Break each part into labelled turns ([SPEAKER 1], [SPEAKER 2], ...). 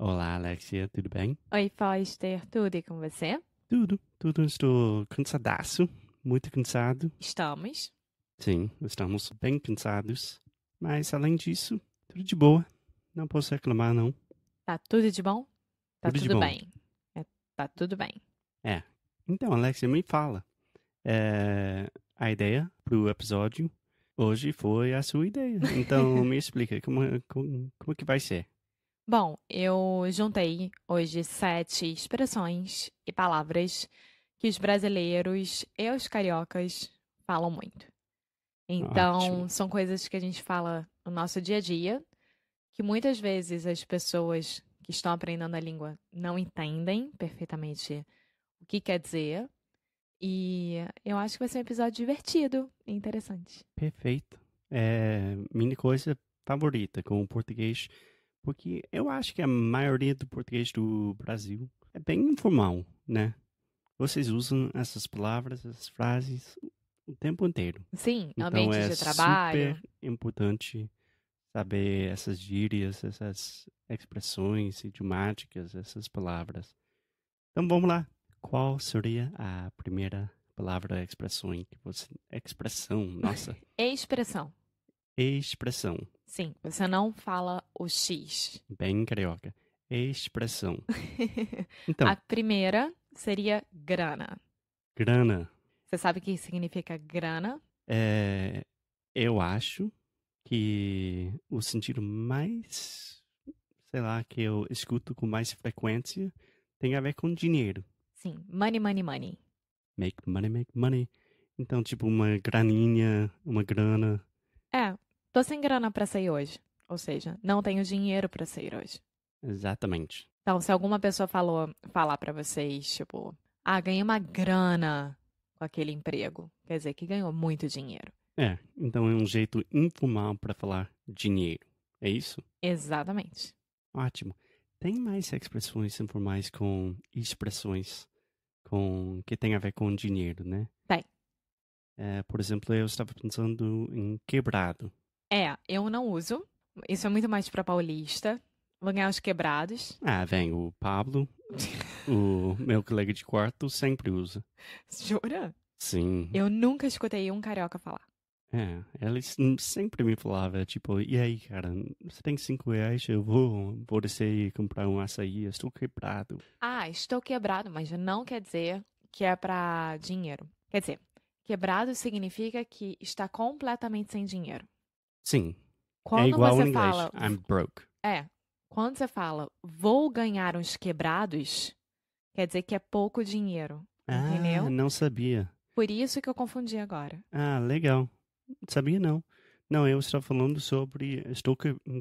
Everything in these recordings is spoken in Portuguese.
[SPEAKER 1] Olá, Alexia, tudo bem?
[SPEAKER 2] Oi, Foster, tudo e com você? Tudo,
[SPEAKER 1] tudo. Estou cansadaço, muito cansado.
[SPEAKER 2] Estamos?
[SPEAKER 1] Sim, estamos bem cansados. Mas, além disso, tudo de boa. Não posso reclamar, não.
[SPEAKER 2] Tá tudo de bom? Tá tudo, tudo bom. bem. É, tá tudo bem.
[SPEAKER 1] É. Então, Alexia, me fala. É, a ideia pro episódio hoje foi a sua ideia. Então, me explica como, como, como que vai ser.
[SPEAKER 2] Bom, eu juntei hoje sete expressões e palavras que os brasileiros e os cariocas falam muito. Então, Ótimo. são coisas que a gente fala no nosso dia a dia, que muitas vezes as pessoas que estão aprendendo a língua não entendem perfeitamente o que quer dizer. E eu acho que vai ser um episódio divertido e interessante.
[SPEAKER 1] Perfeito. É minha coisa favorita com o português porque eu acho que a maioria do português do Brasil é bem informal, né? Vocês usam essas palavras, essas frases o tempo inteiro. Sim, então, ambiente é de trabalho. Super importante saber essas gírias, essas expressões idiomáticas, essas palavras. Então vamos lá. Qual seria a primeira palavra expressão que você expressão, nossa.
[SPEAKER 2] Expressão.
[SPEAKER 1] Expressão.
[SPEAKER 2] Sim, você não fala o X.
[SPEAKER 1] Bem carioca. Expressão.
[SPEAKER 2] Então. A primeira seria grana. Grana. Você sabe o que significa grana?
[SPEAKER 1] É, eu acho que o sentido mais, sei lá, que eu escuto com mais frequência tem a ver com dinheiro.
[SPEAKER 2] Sim, money, money, money.
[SPEAKER 1] Make money, make money. Então, tipo, uma graninha, uma grana.
[SPEAKER 2] É, Tô sem grana para sair hoje. Ou seja, não tenho dinheiro para sair hoje.
[SPEAKER 1] Exatamente.
[SPEAKER 2] Então, se alguma pessoa falou, falar para vocês, tipo, ah, ganhei uma grana com aquele emprego, quer dizer que ganhou muito dinheiro.
[SPEAKER 1] É, então é um jeito informal para falar dinheiro. É isso?
[SPEAKER 2] Exatamente.
[SPEAKER 1] Ótimo. Tem mais expressões informais com expressões com que tem a ver com dinheiro, né? Tem. É, por exemplo, eu estava pensando em quebrado.
[SPEAKER 2] É, eu não uso. Isso é muito mais pra paulista. Vou ganhar os quebrados.
[SPEAKER 1] Ah, vem, o Pablo, o meu colega de quarto, sempre usa.
[SPEAKER 2] Jura? Sim. Eu nunca escutei um carioca falar.
[SPEAKER 1] É, ele sempre me falava, tipo, e aí, cara, você tem cinco reais, eu vou, vou descer e comprar um açaí, estou quebrado.
[SPEAKER 2] Ah, estou quebrado, mas não quer dizer que é pra dinheiro. Quer dizer, quebrado significa que está completamente sem dinheiro.
[SPEAKER 1] Sim. É quando é igual você em inglês. Fala, I'm broke.
[SPEAKER 2] É. Quando você fala vou ganhar uns quebrados, quer dizer que é pouco dinheiro.
[SPEAKER 1] Ah, entendeu? não sabia.
[SPEAKER 2] Por isso que eu confundi agora.
[SPEAKER 1] Ah, legal. Sabia não. Não, eu estava falando sobre estou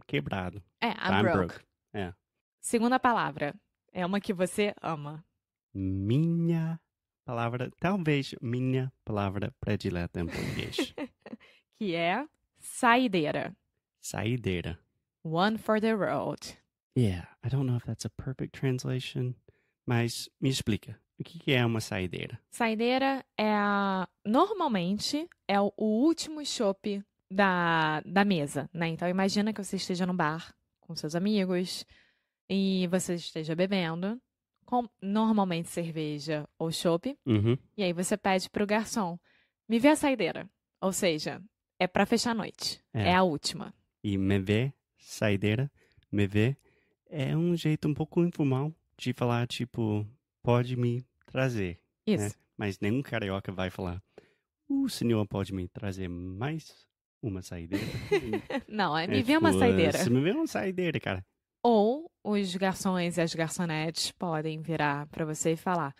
[SPEAKER 1] quebrado. É, I'm, I'm broke. broke. É.
[SPEAKER 2] Segunda palavra. É uma que você ama.
[SPEAKER 1] Minha palavra, talvez minha palavra predileta em é português.
[SPEAKER 2] que é? Saideira.
[SPEAKER 1] Saideira.
[SPEAKER 2] One for the road.
[SPEAKER 1] Yeah, I don't know if that's a perfect translation, mas me explica. O que é uma saideira?
[SPEAKER 2] Saideira é a, normalmente é o último chope da, da mesa, né? Então imagina que você esteja no bar com seus amigos e você esteja bebendo com normalmente cerveja ou chope, Uhum. E aí você pede para o garçom: "Me vê a saideira". Ou seja, é para fechar a noite. É. é. a última.
[SPEAKER 1] E me ver, saideira, me ver, é um jeito um pouco informal de falar, tipo, pode me trazer. Né? Isso. Né? Mas nenhum carioca vai falar, o senhor pode me trazer mais uma saideira?
[SPEAKER 2] Não, é, é me é, ver tipo, uma saideira. Se me ver
[SPEAKER 1] uma saideira, cara.
[SPEAKER 2] Ou os garçons e as garçonetes podem virar para você e falar,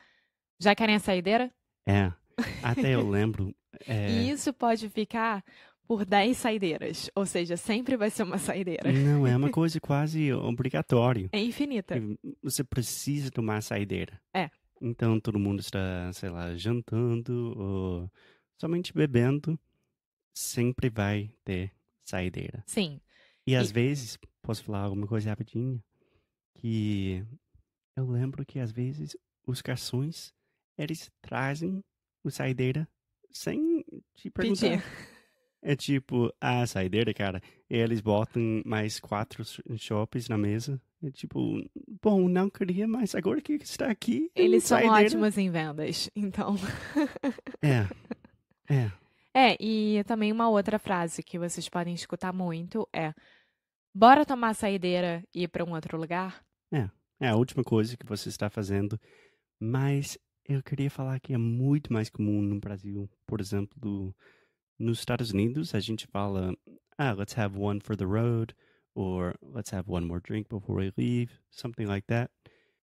[SPEAKER 2] já querem a saideira?
[SPEAKER 1] É, até eu lembro. É... E
[SPEAKER 2] isso pode ficar por 10 saideiras. Ou seja, sempre vai ser uma saideira. Não, é uma
[SPEAKER 1] coisa quase obrigatória. É infinita. Você precisa tomar saideira. É. Então todo mundo está, sei lá, jantando ou somente bebendo. Sempre vai ter saideira. Sim. E, e às vezes, posso falar alguma coisa rapidinho? Que eu lembro que às vezes os garçons, eles trazem o saideira sem te perguntar. Pedir. É tipo, a saideira, cara, eles botam mais quatro shoppings na mesa. É tipo, bom, não queria, mas agora que está aqui. É eles são saideira... ótimos em vendas, então. É.
[SPEAKER 2] É. É, e também uma outra frase que vocês podem escutar muito é: bora tomar a saideira e ir para um outro lugar?
[SPEAKER 1] É. É a última coisa que você está fazendo. Mas eu queria falar que é muito mais comum no Brasil, por exemplo, do nos Estados Unidos, a gente fala, ah, let's have one for the road, or let's have one more drink before we leave, something like that.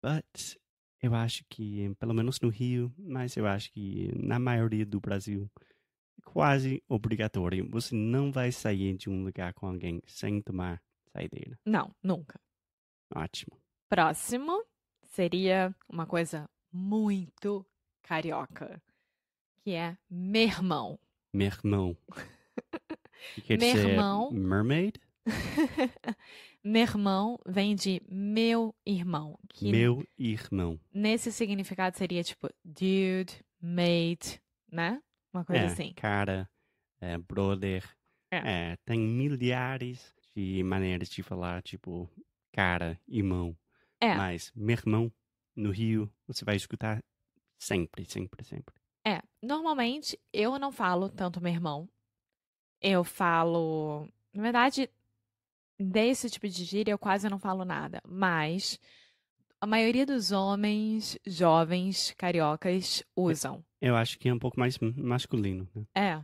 [SPEAKER 1] But eu acho que, pelo menos no Rio, mas eu acho que na maioria do Brasil, é quase obrigatório. Você não vai sair de um lugar com alguém sem tomar saideira.
[SPEAKER 2] Não, nunca. Ótimo. Próximo seria uma coisa muito carioca, que é meu irmão.
[SPEAKER 1] Mermão. Que quer Mermão. Dizer mermaid?
[SPEAKER 2] Mermão vem de meu irmão. Que meu
[SPEAKER 1] irmão.
[SPEAKER 2] Nesse significado seria tipo dude, mate, né? Uma coisa é, assim.
[SPEAKER 1] Cara, é, brother. É. é tem milhares de maneiras de falar, tipo, cara, irmão. É. Mas meu irmão no Rio, você vai escutar sempre, sempre, sempre
[SPEAKER 2] normalmente eu não falo tanto meu irmão. Eu falo. Na verdade, desse tipo de gíria eu quase não falo nada. Mas a maioria dos homens jovens cariocas usam.
[SPEAKER 1] É, eu acho que é um pouco mais masculino. Né?
[SPEAKER 2] É.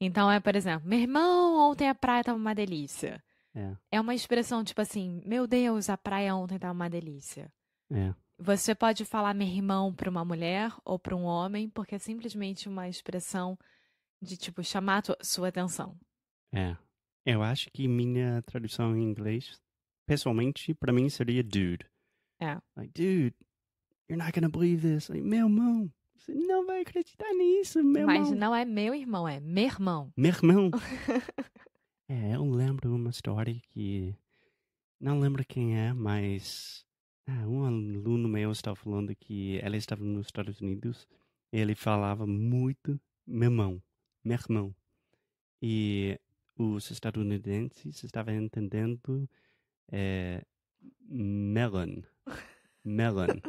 [SPEAKER 2] Então é, por exemplo, meu irmão, ontem a praia tava uma delícia. É. é uma expressão tipo assim, meu Deus, a praia ontem tava uma delícia. É. Você pode falar meu irmão para uma mulher ou para um homem, porque é simplesmente uma expressão de tipo chamar sua atenção.
[SPEAKER 1] É. Eu acho que minha tradução em inglês, pessoalmente, para mim seria dude. É. Like, dude, you're not gonna believe this. Like, meu irmão,
[SPEAKER 2] você não vai acreditar nisso, meu Mas irmão. Mas não é meu irmão, é meu irmão. Meu
[SPEAKER 1] irmão. é, eu lembro uma história que. Não lembro quem é, mas ah, um aluno meu estava falando que ela estava nos Estados Unidos. Ele falava muito meu irmão, E os estadunidenses estavam entendendo é, melon, melon.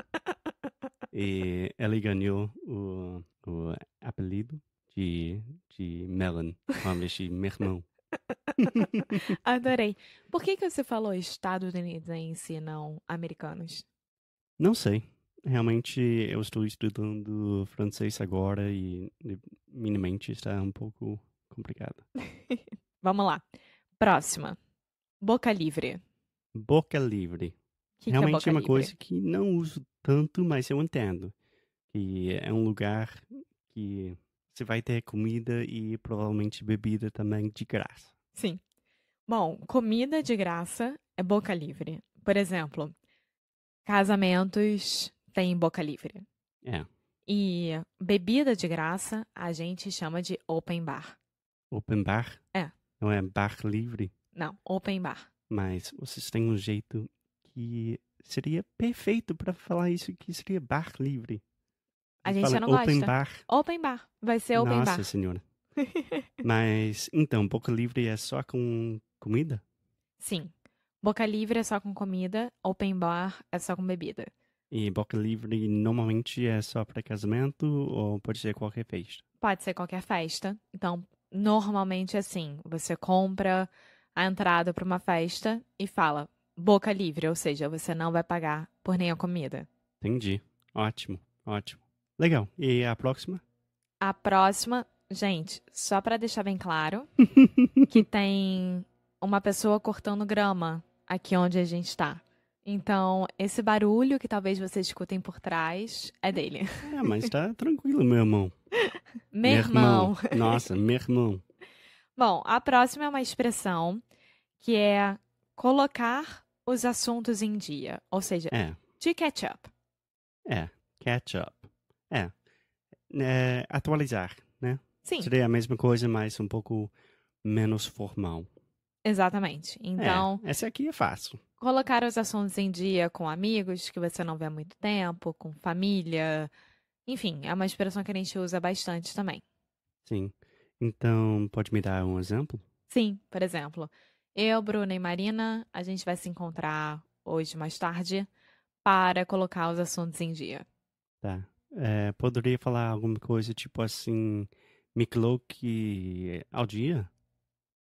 [SPEAKER 1] e ele ganhou o, o apelido de, de melon, realmente meu irmão.
[SPEAKER 2] Adorei. Por que, que você falou estadunidense e não americanos?
[SPEAKER 1] Não sei. Realmente, eu estou estudando francês agora e minha mente está um pouco complicada.
[SPEAKER 2] Vamos lá. Próxima. Boca livre.
[SPEAKER 1] Boca livre.
[SPEAKER 2] Que Realmente que é, é uma livre? coisa
[SPEAKER 1] que não uso tanto, mas eu entendo. Que é um lugar que você vai ter comida e provavelmente bebida também de graça.
[SPEAKER 2] Sim. Bom, comida de graça é boca livre. Por exemplo, casamentos têm boca livre. É. E bebida de graça a gente chama de open bar.
[SPEAKER 1] Open bar? É. Não é bar livre?
[SPEAKER 2] Não, open bar.
[SPEAKER 1] Mas vocês têm um jeito que seria perfeito para falar isso que seria bar livre. A gente Fala, já não open gosta. Open bar.
[SPEAKER 2] Open bar. Vai ser open Nossa, bar. Nossa senhora.
[SPEAKER 1] Mas, então, boca livre é só com comida?
[SPEAKER 2] Sim. Boca livre é só com comida, open bar é só com bebida.
[SPEAKER 1] E boca livre normalmente é só para casamento ou pode ser qualquer festa?
[SPEAKER 2] Pode ser qualquer festa. Então, normalmente assim, você compra a entrada para uma festa e fala boca livre, ou seja, você não vai pagar por nenhuma comida.
[SPEAKER 1] Entendi. Ótimo, ótimo. Legal. E a próxima?
[SPEAKER 2] A próxima, gente, só para deixar bem claro, que tem uma pessoa cortando grama aqui onde a gente está. Então, esse barulho que talvez vocês escutem por trás é dele. É, mas tá
[SPEAKER 1] tranquilo, meu irmão.
[SPEAKER 2] meu irmão. Nossa, meu irmão. Bom, a próxima é uma expressão que é colocar os assuntos em dia, ou seja, é. de catch up.
[SPEAKER 1] É, catch up. É, é atualizar, né? Sim. Seria a mesma coisa, mas um pouco menos formal.
[SPEAKER 2] Exatamente. É, então. É,
[SPEAKER 1] essa aqui é fácil.
[SPEAKER 2] Colocar os assuntos em dia com amigos que você não vê há muito tempo, com família. Enfim, é uma expressão que a gente usa bastante também.
[SPEAKER 1] Sim. Então, pode me dar um exemplo?
[SPEAKER 2] Sim, por exemplo, eu, Bruna e Marina, a gente vai se encontrar hoje mais tarde para colocar os assuntos em dia.
[SPEAKER 1] Tá. É, poderia falar alguma coisa tipo assim, me cloque ao dia?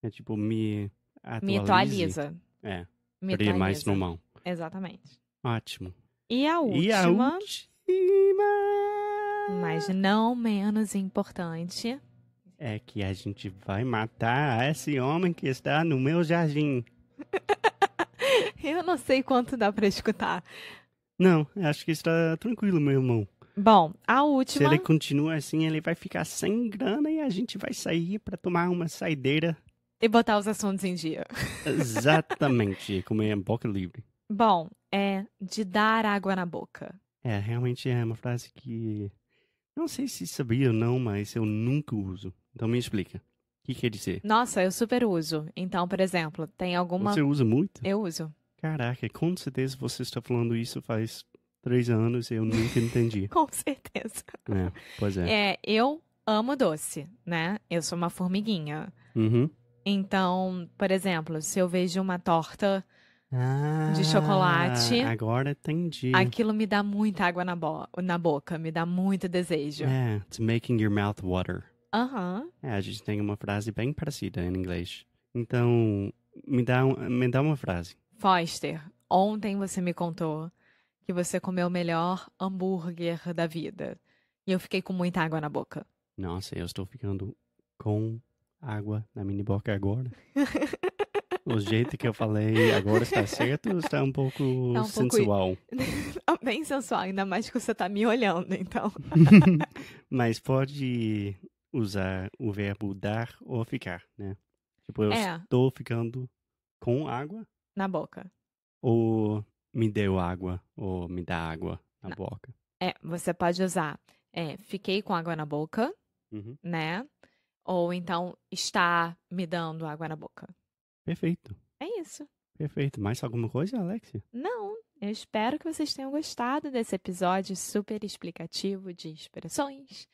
[SPEAKER 1] É tipo, me atualize. Me atualiza. É, me atualiza. mais normal.
[SPEAKER 2] Exatamente. Ótimo. E a última... E a última... Mas não menos importante...
[SPEAKER 1] É que a gente vai matar esse homem que está no meu jardim.
[SPEAKER 2] Eu não sei quanto dá para escutar.
[SPEAKER 1] Não, acho que está tranquilo, meu irmão.
[SPEAKER 2] Bom, a última. Se ele continua
[SPEAKER 1] assim, ele vai ficar sem grana e a gente vai sair para tomar uma saideira. E botar os
[SPEAKER 2] assuntos em dia.
[SPEAKER 1] Exatamente, comer boca livre.
[SPEAKER 2] Bom, é de dar água na boca.
[SPEAKER 1] É, realmente é uma frase que. Não sei se sabia ou não, mas eu nunca uso. Então me explica. O que quer dizer?
[SPEAKER 2] Nossa, eu super uso. Então, por exemplo, tem alguma. Você usa muito? Eu uso.
[SPEAKER 1] Caraca, com certeza você está falando isso faz três anos eu nunca entendi. Com
[SPEAKER 2] certeza.
[SPEAKER 1] É, pois é.
[SPEAKER 2] É, eu amo doce, né? Eu sou uma formiguinha. Uhum. Então, por exemplo, se eu vejo uma torta
[SPEAKER 1] ah, de chocolate. Agora entendi. Aquilo
[SPEAKER 2] me dá muita água na, bo na boca, me dá muito desejo. É,
[SPEAKER 1] it's making your mouth water. Aham. Uhum. É, a gente tem uma frase bem parecida em inglês. Então, me dá, me dá uma frase.
[SPEAKER 2] Foster, ontem você me contou que você comeu o melhor hambúrguer da vida. E eu fiquei com muita água na boca.
[SPEAKER 1] Nossa, eu estou ficando com água na mini boca agora. o jeito que eu falei agora está certo está um pouco tá um sensual?
[SPEAKER 2] Tá bem sensual, ainda mais que você está me olhando, então.
[SPEAKER 1] Mas pode usar o verbo dar ou ficar, né? Tipo, eu é. estou ficando com água. Na boca. Ou me deu água ou me dá água na Não. Ah, boca.
[SPEAKER 2] É, você pode usar é, fiquei com água na boca, uhum. né? Ou então está me dando água na boca. Perfeito. É isso.
[SPEAKER 1] Perfeito. Mais alguma coisa, Alexia?
[SPEAKER 2] Não. Eu espero que vocês tenham gostado desse episódio super explicativo de expressões,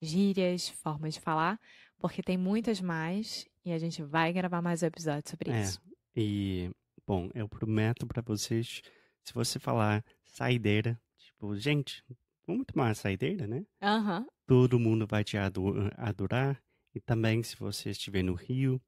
[SPEAKER 2] gírias, formas de falar, porque tem muitas mais e a gente vai gravar mais um episódio sobre é, isso.
[SPEAKER 1] E, bom, eu prometo para vocês se você falar saideira, tipo, gente, vamos tomar saideira, né? Uhum. Todo mundo vai te adorar. E também se você estiver no Rio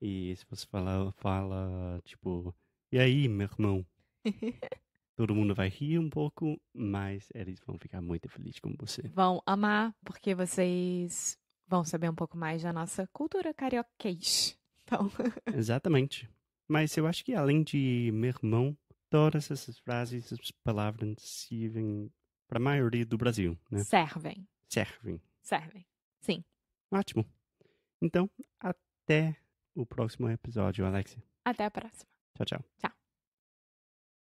[SPEAKER 1] e se você falar, fala, tipo, e aí, meu irmão? Todo mundo vai rir um pouco, mas eles vão ficar muito felizes com você.
[SPEAKER 2] Vão amar, porque vocês vão saber um pouco mais da nossa cultura carioquês. Então...
[SPEAKER 1] Exatamente. Mas eu acho que além de meu irmão, todas essas frases, essas palavras servem para a maioria do Brasil, né? Servem. Servem.
[SPEAKER 2] Servem, sim.
[SPEAKER 1] Ótimo. Então, até o próximo episódio, Alexia.
[SPEAKER 2] Até a próxima. Tchau, tchau. Tchau.